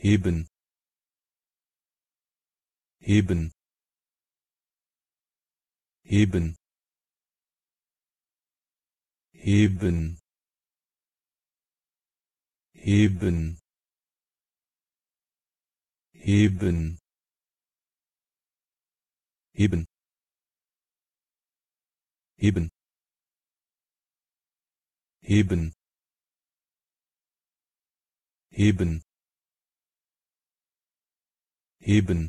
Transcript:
heben heben heben heben heben heben heben heben heben heben eben